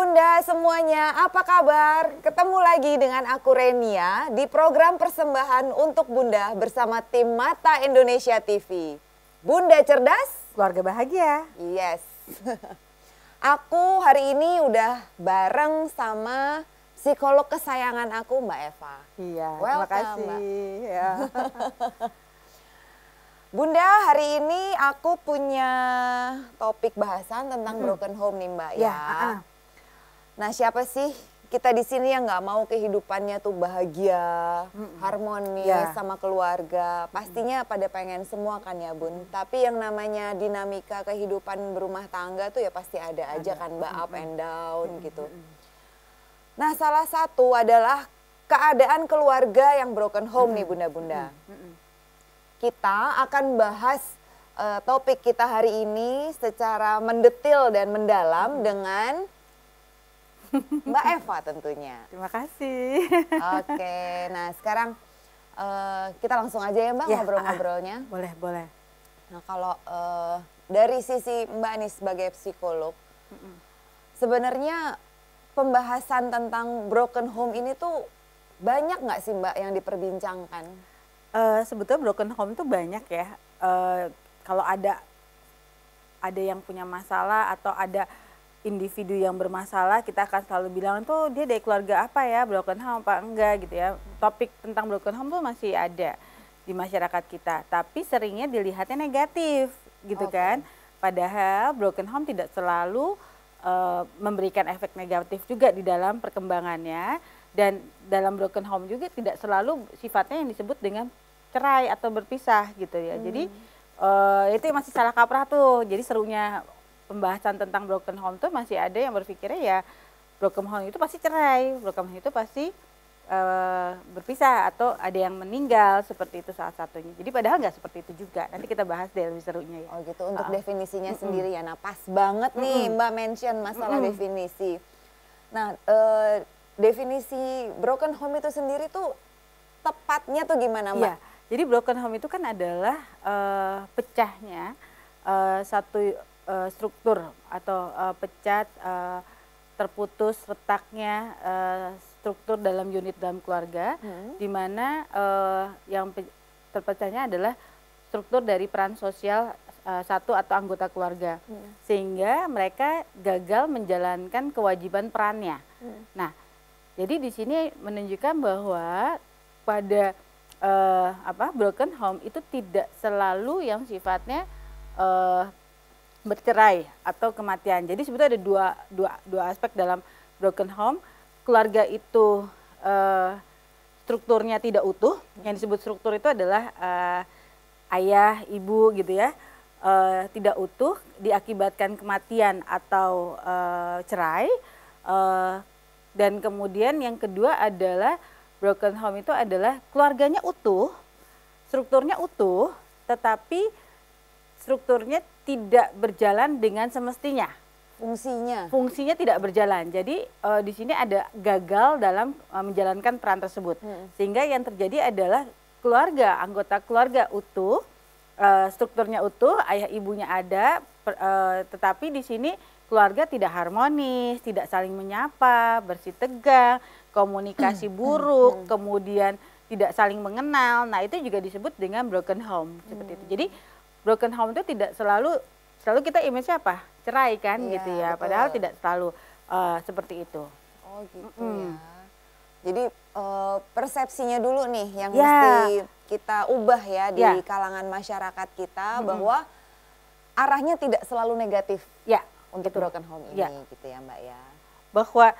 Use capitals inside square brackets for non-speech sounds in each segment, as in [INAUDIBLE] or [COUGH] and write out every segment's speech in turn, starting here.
Bunda semuanya, apa kabar? Ketemu lagi dengan aku Renia di program persembahan untuk Bunda bersama tim Mata Indonesia TV. Bunda cerdas, keluarga bahagia. Yes. [LAUGHS] aku hari ini udah bareng sama psikolog kesayangan aku Mbak Eva. Iya, terima kasih. Ya. [LAUGHS] Bunda, hari ini aku punya topik bahasan tentang hmm. broken home nih Mbak iya, ya. ya. Uh -uh. Nah siapa sih kita di sini yang nggak mau kehidupannya tuh bahagia, hmm. harmonis yeah. sama keluarga. Pastinya pada pengen semua kan ya bun. Hmm. Tapi yang namanya dinamika kehidupan berumah tangga tuh ya pasti ada aja ada. kan mbak hmm. up and down hmm. gitu. Nah salah satu adalah keadaan keluarga yang broken home hmm. nih bunda-bunda. Hmm. Kita akan bahas uh, topik kita hari ini secara mendetil dan mendalam hmm. dengan Mbak Eva tentunya. Terima kasih. Oke, nah sekarang uh, kita langsung aja ya Mbak ya, ngobrol-ngobrolnya. Uh, boleh, boleh. Nah kalau uh, dari sisi Mbak nih sebagai psikolog, mm -mm. sebenarnya pembahasan tentang broken home ini tuh banyak nggak sih Mbak yang diperbincangkan? Uh, sebetulnya broken home tuh banyak ya. Uh, kalau ada ada yang punya masalah atau ada individu yang bermasalah kita akan selalu bilang tuh dia dari keluarga apa ya broken home apa enggak gitu ya topik tentang broken home tuh masih ada di masyarakat kita tapi seringnya dilihatnya negatif gitu okay. kan padahal broken home tidak selalu uh, memberikan efek negatif juga di dalam perkembangannya dan dalam broken home juga tidak selalu sifatnya yang disebut dengan cerai atau berpisah gitu ya hmm. jadi uh, eh, itu masih salah kaprah tuh jadi serunya pembahasan tentang broken home tuh masih ada yang berpikirnya ya broken home itu pasti cerai, broken home itu pasti e, berpisah atau ada yang meninggal seperti itu salah satunya. Jadi padahal nggak seperti itu juga. Nanti kita bahas deh lebih serunya ya. Oh gitu. Untuk uh, definisinya mm -mm. sendiri ya. Nah pas banget nih mm Mbak mention masalah mm -mm. definisi. Nah e, definisi broken home itu sendiri tuh tepatnya tuh gimana Mbak? Ya, jadi broken home itu kan adalah e, pecahnya e, satu uh, struktur atau uh, pecat uh, terputus retaknya uh, struktur dalam unit dalam keluarga hmm. di mana uh, yang terpecahnya adalah struktur dari peran sosial uh, satu atau anggota keluarga hmm. sehingga mereka gagal menjalankan kewajiban perannya. Hmm. Nah, jadi di sini menunjukkan bahwa pada uh, apa broken home itu tidak selalu yang sifatnya uh, bercerai atau kematian. Jadi sebetulnya ada dua dua dua aspek dalam broken home. Keluarga itu uh, strukturnya tidak utuh. Yang disebut struktur itu adalah uh, ayah, ibu gitu ya. Uh, tidak utuh diakibatkan kematian atau uh, cerai. Uh, dan kemudian yang kedua adalah broken home itu adalah keluarganya utuh, strukturnya utuh, tetapi strukturnya tidak berjalan dengan semestinya. Fungsinya. Fungsinya tidak berjalan. Jadi e, di sini ada gagal dalam e, menjalankan peran tersebut. Hmm. Sehingga yang terjadi adalah keluarga, anggota keluarga utuh, e, strukturnya utuh, ayah ibunya ada, per, e, tetapi di sini keluarga tidak harmonis, tidak saling menyapa, bersih tegang, komunikasi hmm. buruk, hmm. kemudian tidak saling mengenal. Nah, itu juga disebut dengan broken home seperti itu. Hmm. Jadi broken home itu tidak selalu selalu kita image apa cerai kan iya, gitu ya betul. padahal tidak selalu uh, seperti itu oh gitu mm ya jadi uh, persepsinya dulu nih yang yeah. mesti kita ubah ya di yeah. kalangan masyarakat kita mm -hmm. bahwa arahnya tidak selalu negatif ya untuk gitu. broken home ini yeah. gitu ya mbak ya bahwa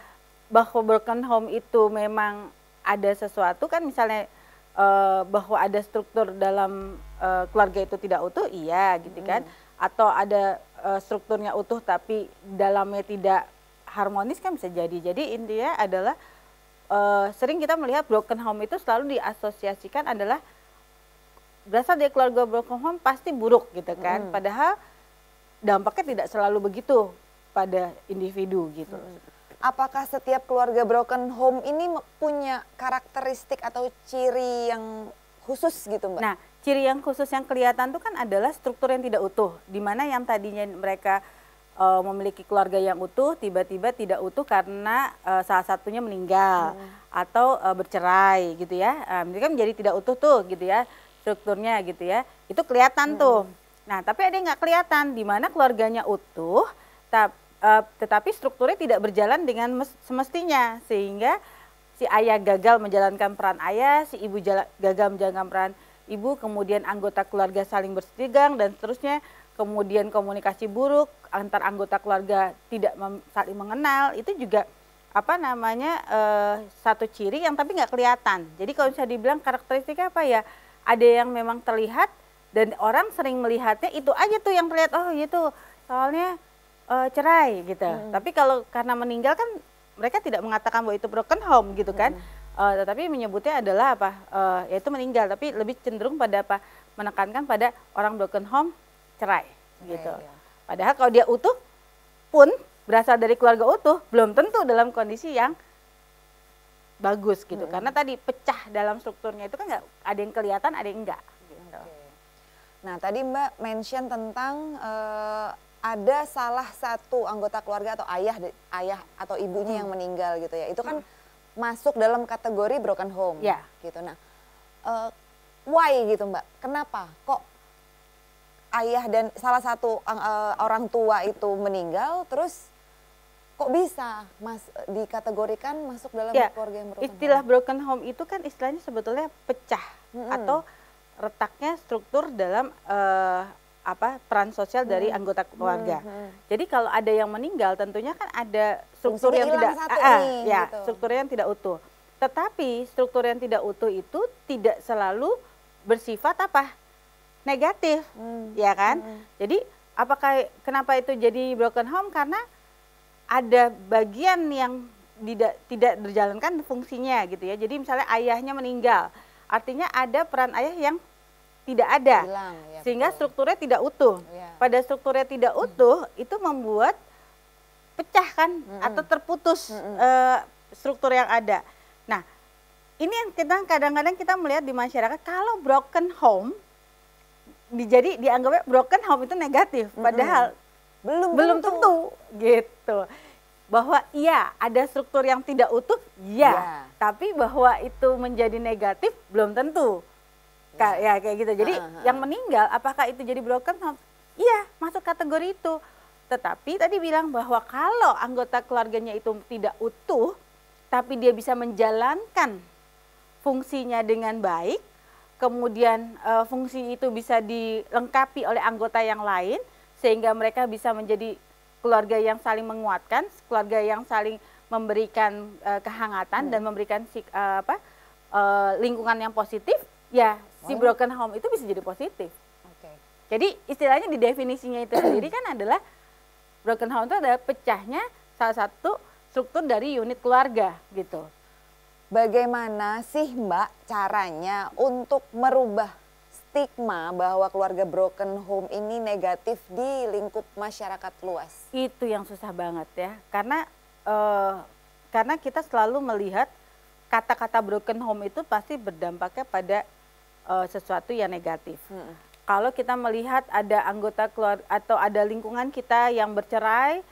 bahwa broken home itu memang ada sesuatu kan misalnya uh, bahwa ada struktur dalam uh, keluarga itu tidak utuh, iya gitu kan. Hmm. Atau ada uh, strukturnya utuh tapi dalamnya tidak harmonis kan bisa jadi. Jadi intinya adalah uh, sering kita melihat broken home itu selalu diasosiasikan adalah berasal dari keluarga broken home pasti buruk gitu kan. Hmm. Padahal dampaknya tidak selalu begitu pada individu gitu. Hmm apakah setiap keluarga broken home ini punya karakteristik atau ciri yang khusus gitu mbak? Nah, ciri yang khusus yang kelihatan itu kan adalah struktur yang tidak utuh, di mana yang tadinya mereka e, memiliki keluarga yang utuh, tiba-tiba tidak utuh karena e, salah satunya meninggal hmm. atau e, bercerai gitu ya, nah, mereka menjadi tidak utuh tuh gitu ya strukturnya gitu ya, itu kelihatan hmm. tuh. Nah, tapi ada yang nggak kelihatan, di mana keluarganya utuh, tapi Uh, tetapi strukturnya tidak berjalan dengan semestinya sehingga si ayah gagal menjalankan peran ayah, si ibu jala, gagal menjalankan peran ibu, kemudian anggota keluarga saling bersetegang dan seterusnya, kemudian komunikasi buruk antar anggota keluarga tidak mem, saling mengenal itu juga apa namanya uh, satu ciri yang tapi nggak kelihatan. Jadi kalau bisa dibilang karakteristiknya apa ya? Ada yang memang terlihat dan orang sering melihatnya itu aja tuh yang terlihat oh itu iya soalnya uh, cerai gitu. Hmm. Tapi kalau karena meninggal kan mereka tidak mengatakan bahwa itu broken home gitu kan. Hmm. Uh, tetapi menyebutnya adalah apa? Uh, yaitu meninggal, tapi lebih cenderung pada apa? menekankan pada orang broken home cerai okay, gitu. Iya. Padahal kalau dia utuh pun berasal dari keluarga utuh belum tentu dalam kondisi yang bagus gitu. Hmm. Karena tadi pecah dalam strukturnya itu kan nggak ada yang kelihatan, ada yang enggak gitu. Okay. Nah, tadi Mbak mention tentang uh, ada salah satu anggota keluarga atau ayah ayah atau ibunya yang hmm. meninggal gitu ya itu kan hmm. masuk dalam kategori broken home yeah. gitu nah uh, why gitu mbak kenapa kok ayah dan salah satu uh, orang tua itu meninggal terus kok bisa mas dikategorikan masuk dalam yeah. keluarga yang broken istilah home? broken home itu kan istilahnya sebetulnya pecah hmm. atau retaknya struktur dalam uh, apa peran sosial dari hmm. anggota keluarga. Hmm, hmm, Jadi kalau ada yang meninggal tentunya kan ada struktur yang tidak satu ah, ah, nih, ya, gitu. struktur yang tidak utuh. Tetapi struktur yang tidak utuh itu tidak selalu bersifat apa? negatif, hmm. ya kan? Hmm. Jadi apakah kenapa itu jadi broken home karena ada bagian yang tidak tidak berjalankan fungsinya gitu ya. Jadi misalnya ayahnya meninggal, artinya ada peran ayah yang tidak ada Hilang, ya, sehingga betul. strukturnya tidak utuh ya. pada strukturnya tidak hmm. utuh hmm. itu membuat pecah kan hmm. atau terputus hmm. uh, struktur yang ada nah ini yang kita kadang-kadang kita melihat di masyarakat kalau broken home jadi dianggapnya broken home itu negatif hmm, padahal hmm. belum belum tentu gitu bahwa iya ada struktur yang tidak utuh iya ya. tapi bahwa itu menjadi negatif belum tentu ya kayak gitu jadi uh, -huh. yang meninggal apakah itu jadi broken home iya masuk kategori itu tetapi tadi bilang bahwa kalau anggota keluarganya itu tidak utuh tapi dia bisa menjalankan fungsinya dengan baik kemudian e, fungsi itu bisa dilengkapi oleh anggota yang lain sehingga mereka bisa menjadi keluarga yang saling menguatkan, keluarga yang saling memberikan e, kehangatan hmm. dan memberikan e, apa e, lingkungan yang positif, ya si broken home itu bisa jadi positif. Okay. Jadi istilahnya di definisinya itu [CLEARS THROAT] sendiri kan adalah broken home itu adalah pecahnya salah satu struktur dari unit keluarga gitu. Bagaimana sih Mbak caranya untuk merubah stigma bahwa keluarga broken home ini negatif di lingkup masyarakat luas? Itu yang susah banget ya, karena eh, karena kita selalu melihat kata-kata broken home itu pasti berdampaknya pada uh, sesuatu yang negatif. Hmm. Kalau kita melihat ada anggota keluarga atau ada lingkungan kita yang bercerai,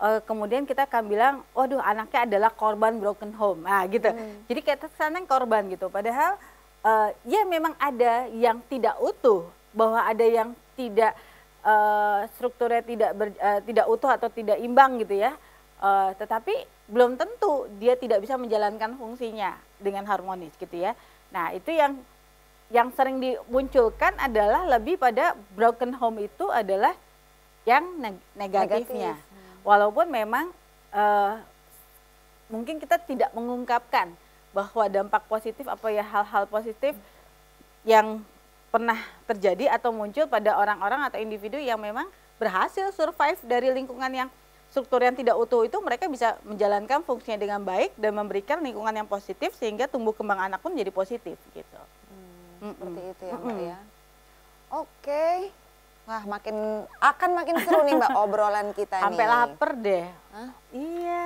uh, kemudian kita akan bilang, waduh anaknya adalah korban broken home, nah gitu. Hmm. Jadi kita sana korban gitu. Padahal uh, ya memang ada yang tidak utuh, bahwa ada yang tidak uh, strukturnya tidak ber, uh, tidak utuh atau tidak imbang gitu ya. Uh, tetapi belum tentu dia tidak bisa menjalankan fungsinya dengan harmonis gitu ya. Nah itu yang yang sering dimunculkan adalah lebih pada broken home itu adalah yang neg negatifnya. Negatif. Hmm. Walaupun memang uh, mungkin kita tidak mengungkapkan bahwa dampak positif apa ya hal-hal positif hmm. yang pernah terjadi atau muncul pada orang-orang atau individu yang memang berhasil survive dari lingkungan yang struktur yang tidak utuh itu mereka bisa menjalankan fungsinya dengan baik dan memberikan lingkungan yang positif sehingga tumbuh kembang anak pun menjadi positif gitu. Mm -mm. Seperti itu ya Mbak mm -mm. ya. Oke. Okay. Wah, makin akan makin seru nih Mbak [LAUGHS] obrolan kita Sampai nih. Sampai lapar deh. Hah? Iya.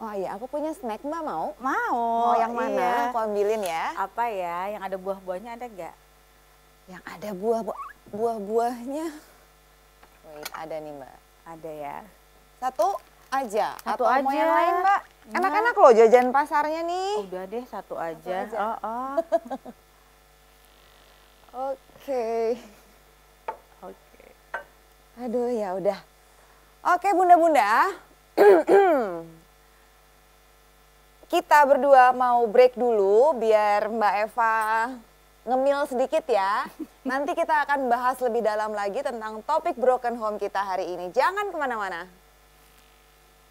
Oh iya, aku punya snack Mbak mau? Mau. Mau yang mana? Iya. Aku ambilin ya. Apa ya? Yang ada buah-buahnya ada nggak? Yang ada buah buah-buahnya. Wait, ada nih Mbak. Ada ya. Satu aja. Satu Atau aja. mau yang lain Mbak? Iya. Enak-enak loh jajan pasarnya nih. Oh, udah deh satu aja. Satu aja. Oh, oh. [LAUGHS] Oke. Oke. Aduh ya udah. Oke bunda-bunda. [CLEARS THROAT] Kita berdua mau break dulu biar Mbak Eva ngemil sedikit ya. [LAUGHS] Nanti kita akan bahas lebih dalam lagi tentang topik broken home kita hari ini. Jangan kemana-mana.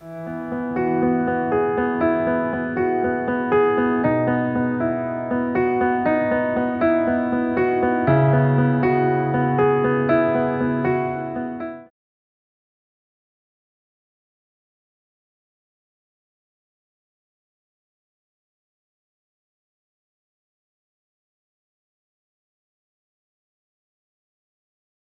Hmm.